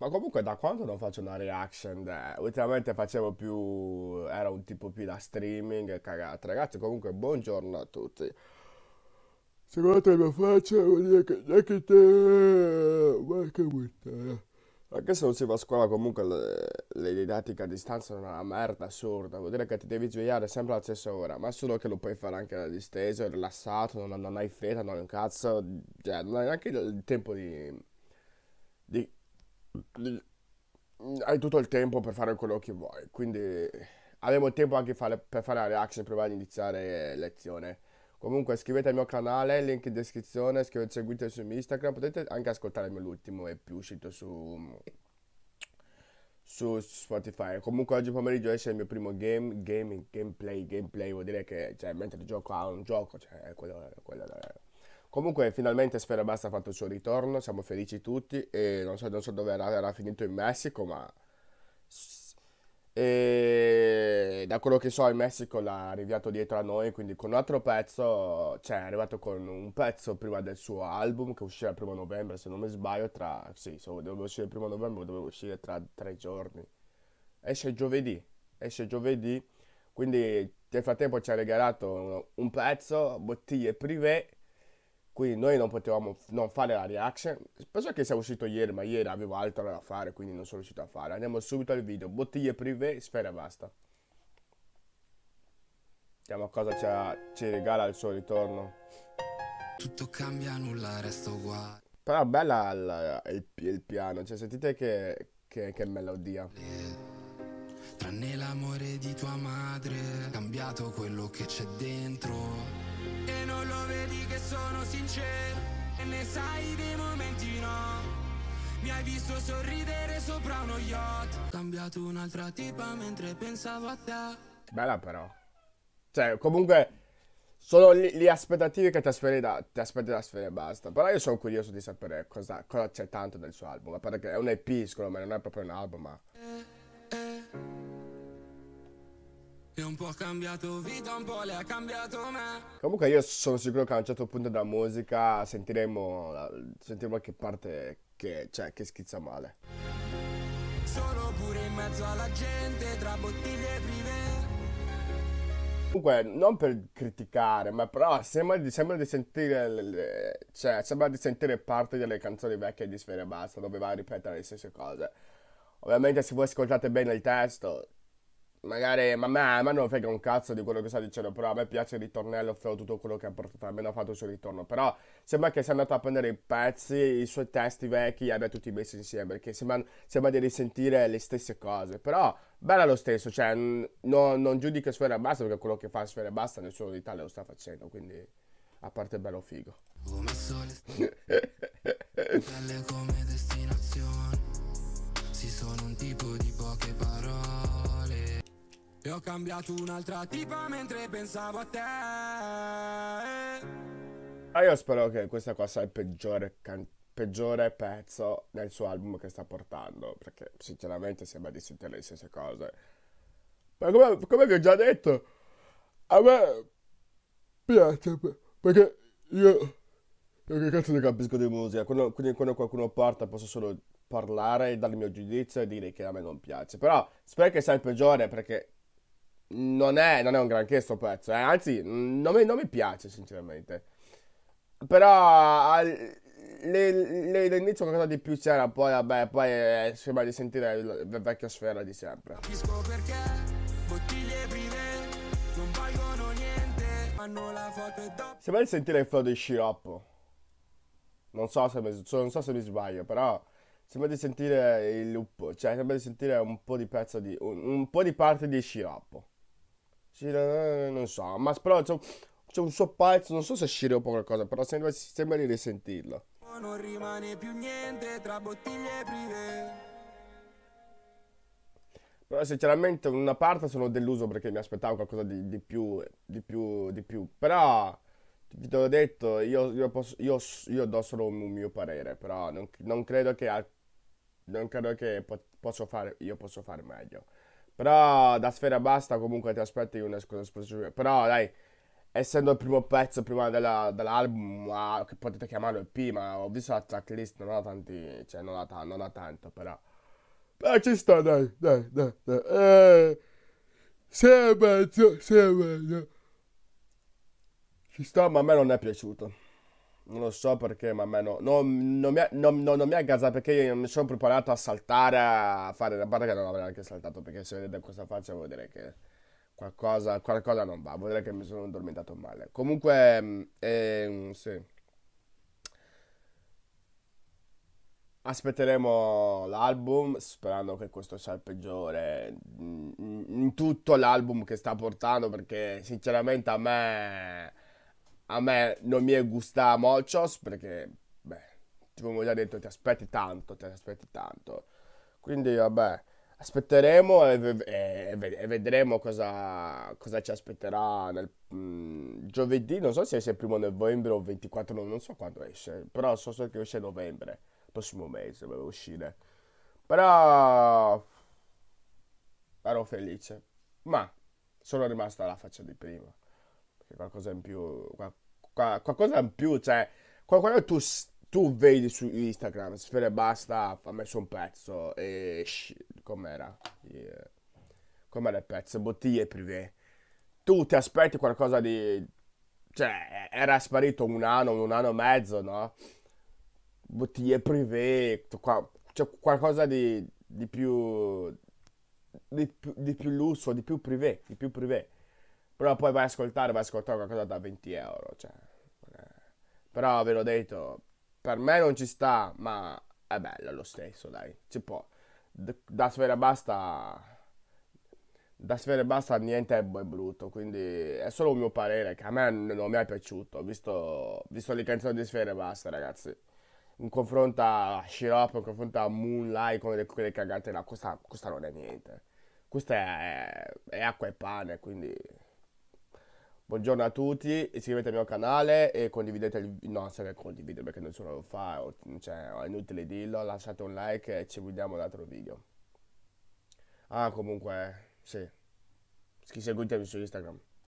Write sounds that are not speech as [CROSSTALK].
Ma comunque da quanto non faccio una reaction? eh? ultimamente facevo più... era un tipo più da streaming e cagate. Ragazzi, comunque buongiorno a tutti. Se guardate la mia faccia vuol dire che neanche te... Ma che puttana. Anche se non si va a scuola comunque le, le didattiche a distanza sono una merda assurda. Vuol dire che ti devi svegliare sempre alla stessa ora. Ma solo che lo puoi fare anche da disteso, rilassato, non, non hai fretta, non hai un cazzo. Cioè, non hai neanche il tempo di... di Mm, hai tutto il tempo per fare quello che vuoi, quindi avevo il tempo anche fare, per fare la reaction prima di iniziare lezione. Comunque iscrivetevi al mio canale, link in descrizione, scrivete, seguite su Instagram, potete anche ascoltare il mio ultimo EP uscito su, su Spotify. Comunque oggi pomeriggio esce il mio primo game, game gameplay, gameplay vuol dire che cioè, mentre gioco a un gioco, cioè quello, quello Comunque finalmente Sfera Basta ha fatto il suo ritorno, siamo felici tutti e non so, non so dove era, era finito in Messico, ma e da quello che so il Messico l'ha arrivato dietro a noi, quindi con un altro pezzo, cioè è arrivato con un pezzo prima del suo album che uscirà il primo novembre, se non mi sbaglio, tra... sì, se doveva uscire il primo novembre, doveva uscire tra tre giorni. Esce giovedì, esce giovedì, quindi nel frattempo ci ha regalato un, un pezzo, bottiglie privé quindi noi non potevamo non fare la reaction. Penso che sia uscito ieri, ma ieri avevo altro da fare, quindi non sono riuscito a fare. Andiamo subito al video. Bottiglie privé, sfera basta. Vediamo cosa ci regala il suo ritorno. Tutto cambia, nulla resta uguale. Però bella la, il, il, piano, cioè sentite che, che, che melodia. Tranne l'amore di tua madre, cambiato quello che c'è dentro lo vedi che sono sincero E ne sai dei momenti no mi hai visto sorridere sopra uno yacht Cambiato un'altra tipa mentre pensavo a te Bella però Cioè comunque sono le aspettative che ti aspetti da, ti aspetti da sfere e basta. Però io sono curioso di sapere cosa, cosa c'è tanto del suo album. A parte che è un EP, ma non è proprio un album, ma... E un po' cambiato vita, un po' le ha cambiato me. Comunque io sono sicuro che a un certo punto della musica sentiremo, sentiremo qualche parte che, cioè, che schizza male. Sono pure in mezzo alla gente, tra bottiglie prive. Comunque, non per criticare, ma però sembra di, sembra di sentire le, cioè, sembra di sentire parte delle canzoni vecchie di Sfera Basta, dove va a ripetere le stesse cose. Ovviamente se voi ascoltate bene il testo, magari ma a me, me non frega un cazzo di quello che sta dicendo, però a me piace il ritornello, fra tutto quello che ha portato, almeno ha fatto il suo ritorno, però sembra che sia andato a prendere i pezzi, i suoi testi vecchi, li abbia tutti messi insieme, perché sembra, sembra di risentire le stesse cose, però bella lo stesso, cioè no, non giudica Sfera Basta, perché quello che fa Sfera Basta nessuno d'Italia lo sta facendo, quindi a parte bello figo. Come sole, belle [LAUGHS] come destinazione, si sono un tipo di poche parole ho cambiato un'altra tipa mentre pensavo a te. Ah, io spero che questa qua sia il peggiore, can- peggiore pezzo nel suo album che sta portando. Perché sinceramente sembra di sentire le stesse cose. Ma come, come vi ho già detto, a me piace perché io. Io che cazzo ne capisco di musica? Quando, quindi quando qualcuno porta posso solo parlare, dare il mio giudizio e dire che a me non piace. Però spero che sia il peggiore perché non è, non è un granché sto pezzo, eh. anzi non mi, non mi, piace sinceramente. Però al, all'inizio qualcosa di più c'era, poi vabbè, poi eh, sembra di sentire la, vecchia sfera di sempre. Capisco perché bottiglie prime non valgono niente, hanno la foto e dopo. Sembra di sentire il flow di sciroppo. Non so se mi, non so se mi sbaglio, però sembra di sentire il lupo, cioè sembra di sentire un po' di pezzo di un, un po' di parte di sciroppo. Eh, non so, ma però c'è un, c'è un suo pezzo, non so se uscire o qualcosa, però sembra, sembra di risentirlo. Non rimane più niente tra bottiglie prive. Però sinceramente una parte sono deluso perché mi aspettavo qualcosa di, di più, di più, di più. Però, vi te l'ho detto, io, io, posso, io, io, do solo un mio parere, però non, non credo che, non credo che po- posso fare, io posso fare meglio. Però da sfera basta comunque ti aspetti una cosa specifica. Però dai, essendo il primo pezzo prima della, dell'album, ah, che potete chiamarlo EP, ma ho visto la tracklist, non ha tanti, cioè non ha, ta- non ha tanto, però. Però ci sta, dai, dai, dai, dai. Eh, sei mezzo, sei meglio. Ci sta, ma a me non è piaciuto. Non lo so perché, ma a me no. Non, non mi, ha, non, non, non mi aggaza perché io mi sono preparato a saltare, a fare la parte che non avrei anche saltato. Perché se vedete questa faccia vuol dire che qualcosa, qualcosa non va. Vuol dire che mi sono addormentato male. Comunque, eh, sì. Aspetteremo l'album sperando che questo sia il peggiore mm, mm, in tutto l'album che sta portando perché sinceramente a me a me non mi è gusta Mochos perché, beh, ti avevo già detto, ti aspetti tanto, ti aspetti tanto. Quindi, vabbè, aspetteremo e, e, e vedremo cosa, cosa, ci aspetterà nel mh, mm, giovedì. Non so se esce il primo novembre o il 24, non, non so quando esce, però so solo che esce novembre, prossimo mese doveva uscire. Però ero felice, ma sono rimasto alla faccia di prima. qualcosa in più, qual- qualcosa in più, cioè, qualcosa tu, tu vedi su Instagram, Sfere e Basta ha messo un pezzo e... com'era? Yeah. Com'era il pezzo? Bottiglie privé. Tu ti aspetti qualcosa di... cioè, era sparito un anno, un anno e mezzo, no? Bottiglie privé, qua, cioè qualcosa di, di più... Di, di più lusso, di più privé, di più privé. Però poi vai a ascoltare, vai a ascoltare qualcosa da 20 euro. Cioè. Però ve l'ho detto, per me non ci sta, ma è bello lo stesso, dai. Ci può. Da sfera basta. Da sfera basta niente è brutto, quindi è solo un mio parere che a me non mi è piaciuto. Ho visto, visto le canzoni di sfera basta, ragazzi in confronto a Shirop, in confronto a Moonlight, con quelle cagate no, questa, questa non è niente. Questa è, è acqua e pane, quindi Buongiorno a tutti, iscrivetevi al mio canale e condividete il video. No, se condividete perché nessuno lo fa, cioè è inutile dirlo. Lasciate un like e ci vediamo un altro video. Ah, comunque, sì. Seguitemi su Instagram.